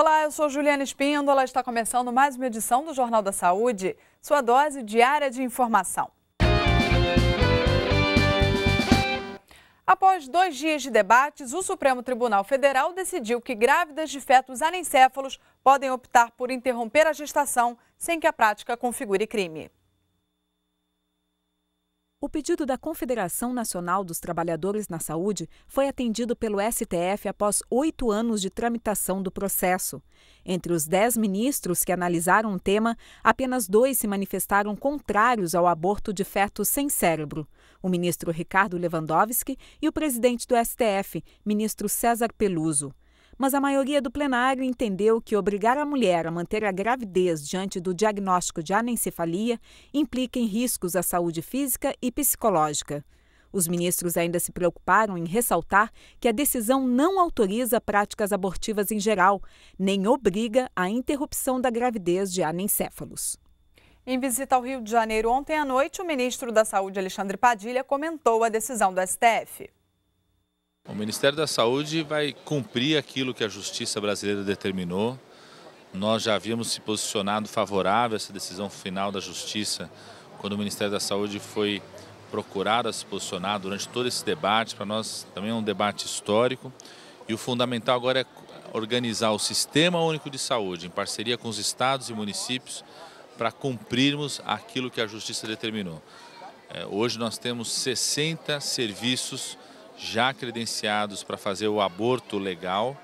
Olá, eu sou Juliana Espíndola. Está começando mais uma edição do Jornal da Saúde, sua dose diária de informação. Após dois dias de debates, o Supremo Tribunal Federal decidiu que grávidas de fetos anencéfalos podem optar por interromper a gestação sem que a prática configure crime. O pedido da Confederação Nacional dos Trabalhadores na Saúde foi atendido pelo STF após oito anos de tramitação do processo. Entre os dez ministros que analisaram o tema, apenas dois se manifestaram contrários ao aborto de fetos sem cérebro: o ministro Ricardo Lewandowski e o presidente do STF, ministro César Peluso mas a maioria do plenário entendeu que obrigar a mulher a manter a gravidez diante do diagnóstico de anencefalia implica em riscos à saúde física e psicológica. Os ministros ainda se preocuparam em ressaltar que a decisão não autoriza práticas abortivas em geral, nem obriga a interrupção da gravidez de anencéfalos. Em visita ao Rio de Janeiro ontem à noite, o ministro da Saúde, Alexandre Padilha, comentou a decisão do STF. O Ministério da Saúde vai cumprir aquilo que a justiça brasileira determinou. Nós já havíamos se posicionado favorável a essa decisão final da justiça quando o Ministério da Saúde foi procurado a se posicionar durante todo esse debate. Para nós também é um debate histórico. E o fundamental agora é organizar o Sistema Único de Saúde em parceria com os estados e municípios para cumprirmos aquilo que a justiça determinou. É, hoje nós temos 60 serviços já credenciados para fazer o aborto legal.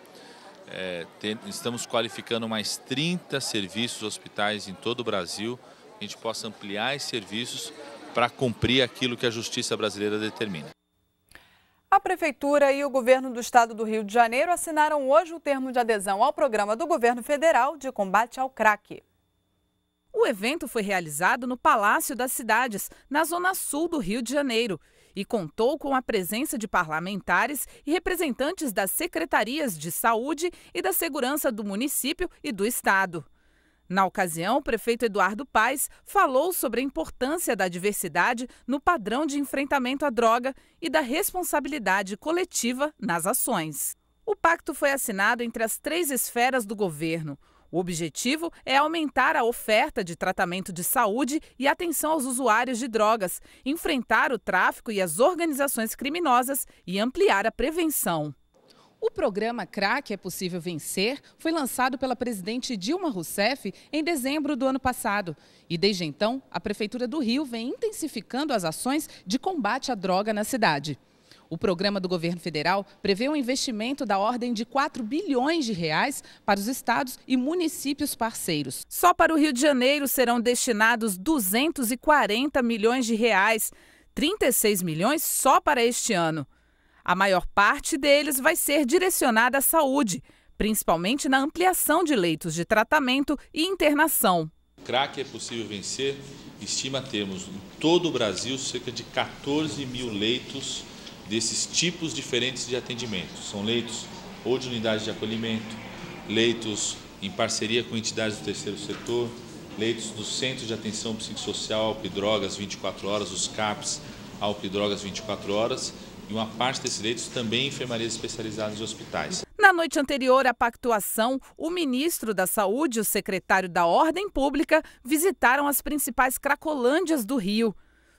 É, tem, estamos qualificando mais 30 serviços hospitais em todo o Brasil, a gente possa ampliar esses serviços para cumprir aquilo que a justiça brasileira determina. A Prefeitura e o governo do estado do Rio de Janeiro assinaram hoje o termo de adesão ao programa do governo federal de combate ao crack. O evento foi realizado no Palácio das Cidades, na zona sul do Rio de Janeiro e contou com a presença de parlamentares e representantes das secretarias de saúde e da segurança do município e do estado. Na ocasião, o prefeito Eduardo Paes falou sobre a importância da diversidade no padrão de enfrentamento à droga e da responsabilidade coletiva nas ações. O pacto foi assinado entre as três esferas do governo. O objetivo é aumentar a oferta de tratamento de saúde e atenção aos usuários de drogas, enfrentar o tráfico e as organizações criminosas e ampliar a prevenção. O programa Crack é Possível Vencer foi lançado pela presidente Dilma Rousseff em dezembro do ano passado. E desde então, a Prefeitura do Rio vem intensificando as ações de combate à droga na cidade. O programa do governo federal prevê um investimento da ordem de 4 bilhões de reais para os estados e municípios parceiros. Só para o Rio de Janeiro serão destinados 240 milhões de reais, 36 milhões só para este ano. A maior parte deles vai ser direcionada à saúde, principalmente na ampliação de leitos de tratamento e internação. O crack é possível vencer, estima temos em todo o Brasil cerca de 14 mil leitos desses tipos diferentes de atendimento. São leitos ou de unidade de acolhimento, leitos em parceria com entidades do terceiro setor, leitos do Centro de Atenção Psicossocial Alpidrogas 24 horas, os CAPs Alpidrogas 24 horas, e uma parte desses leitos também enfermarias especializadas de hospitais. Na noite anterior à pactuação, o ministro da Saúde e o secretário da Ordem Pública visitaram as principais cracolândias do Rio.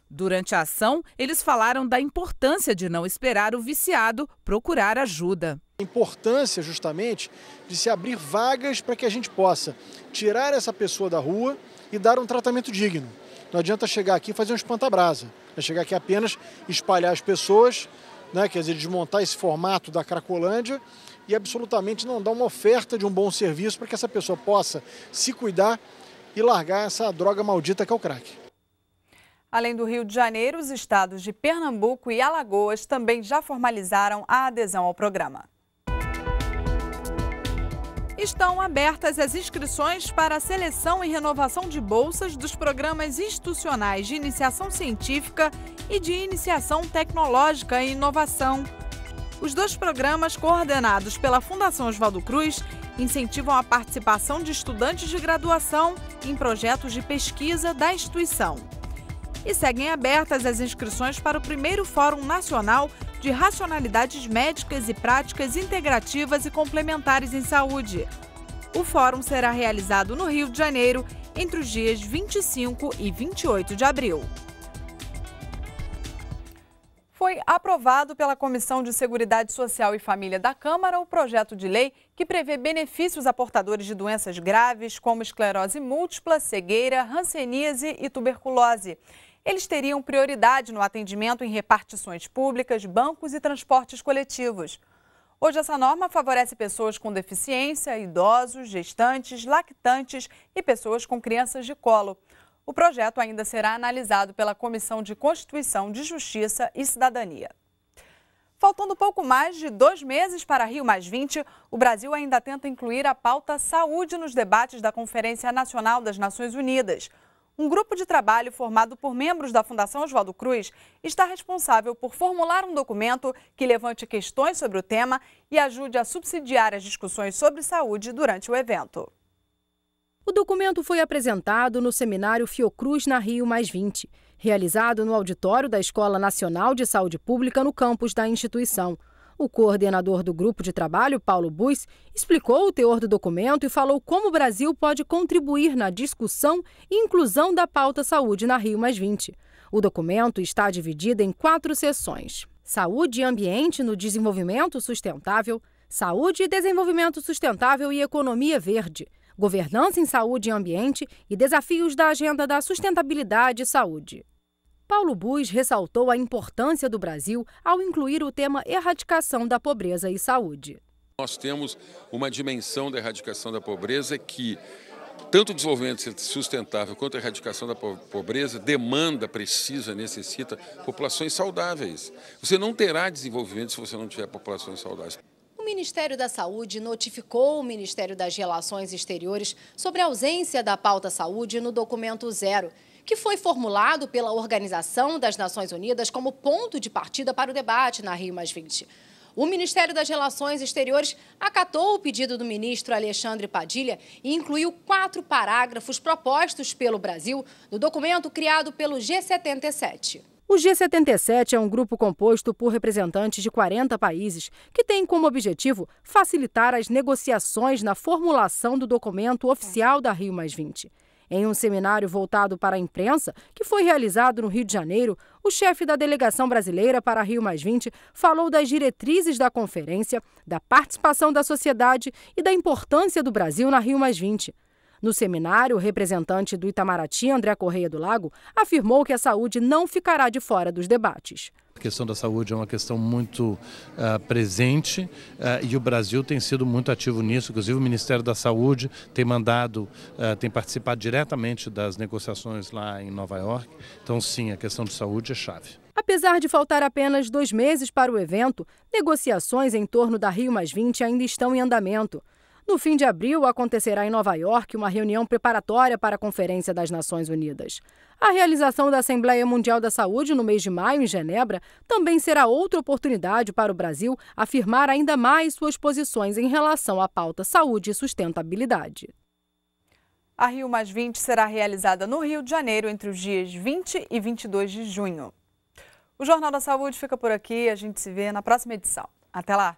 Durante a ação, eles falaram da importância de não esperar o viciado procurar ajuda. A importância, justamente, de se abrir vagas para que a gente possa tirar essa pessoa da rua e dar um tratamento digno. Não adianta chegar aqui e fazer um espantabrasa. É chegar aqui apenas espalhar as pessoas, né, quer dizer, desmontar esse formato da Cracolândia e absolutamente não dar uma oferta de um bom serviço para que essa pessoa possa se cuidar e largar essa droga maldita que é o crack. Além do Rio de Janeiro, os estados de Pernambuco e Alagoas também já formalizaram a adesão ao programa. Estão abertas as inscrições para a seleção e renovação de bolsas dos programas institucionais de iniciação científica e de iniciação tecnológica e inovação. Os dois programas, coordenados pela Fundação Oswaldo Cruz, incentivam a participação de estudantes de graduação em projetos de pesquisa da instituição e seguem abertas as inscrições para o primeiro Fórum Nacional de Racionalidades Médicas e Práticas Integrativas e Complementares em Saúde. O fórum será realizado no Rio de Janeiro entre os dias 25 e 28 de abril foi aprovado pela Comissão de Seguridade Social e Família da Câmara o projeto de lei que prevê benefícios a portadores de doenças graves como esclerose múltipla, cegueira, ranceníase e tuberculose eles teriam prioridade no atendimento em repartições públicas, bancos e transportes coletivos. Hoje, essa norma favorece pessoas com deficiência, idosos, gestantes, lactantes e pessoas com crianças de colo. O projeto ainda será analisado pela Comissão de Constituição de Justiça e Cidadania. Faltando pouco mais de dois meses para Rio o Brasil ainda tenta incluir a pauta saúde nos debates da Conferência Nacional das Nações Unidas um grupo de trabalho formado por membros da Fundação Oswaldo Cruz está responsável por formular um documento que levante questões sobre o tema e ajude a subsidiar as discussões sobre saúde durante o evento. O documento foi apresentado no seminário Fiocruz na Rio Mais 20, realizado no auditório da Escola Nacional de Saúde Pública no campus da instituição. O coordenador do grupo de trabalho, Paulo Buis, explicou o teor do documento e falou como o Brasil pode contribuir na discussão e inclusão da pauta saúde na Rio O documento está dividido em quatro seções: Saúde e Ambiente no Desenvolvimento Sustentável, Saúde e Desenvolvimento Sustentável e Economia Verde, Governança em Saúde e Ambiente e Desafios da Agenda da Sustentabilidade e Saúde. Paulo Buz ressaltou a importância do Brasil ao incluir o tema erradicação da pobreza e saúde. Nós temos uma dimensão da erradicação da pobreza que tanto o desenvolvimento sustentável quanto a erradicação da pobreza demanda, precisa, necessita populações saudáveis. Você não terá desenvolvimento se você não tiver populações saudáveis. O Ministério da Saúde notificou o Ministério das Relações Exteriores sobre a ausência da pauta saúde no documento zero, que foi formulado pela Organização das Nações Unidas como ponto de partida para o debate na Rio o Ministério das Relações Exteriores acatou o pedido do ministro Alexandre Padilha e incluiu quatro parágrafos propostos pelo Brasil no documento criado pelo G77. O G77 é um grupo composto por representantes de 40 países que tem como objetivo facilitar as negociações na formulação do documento oficial da Rio em um seminário voltado para a imprensa, que foi realizado no Rio de Janeiro, o chefe da delegação brasileira para Rio falou das diretrizes da conferência, da participação da sociedade e da importância do Brasil na Rio no seminário, o representante do Itamaraty, André Correia do Lago, afirmou que a saúde não ficará de fora dos debates. A questão da saúde é uma questão muito uh, presente uh, e o Brasil tem sido muito ativo nisso. Inclusive, o Ministério da Saúde tem mandado, uh, tem participado diretamente das negociações lá em Nova York. Então, sim, a questão de saúde é chave. Apesar de faltar apenas dois meses para o evento, negociações em torno da Rio ainda estão em andamento. No fim de abril, acontecerá em Nova York uma reunião preparatória para a Conferência das Nações Unidas. A realização da Assembleia Mundial da Saúde no mês de maio, em Genebra, também será outra oportunidade para o Brasil afirmar ainda mais suas posições em relação à pauta saúde e sustentabilidade. A Rio será realizada no Rio de Janeiro entre os dias 20 e 22 de junho. O Jornal da Saúde fica por aqui. A gente se vê na próxima edição. Até lá!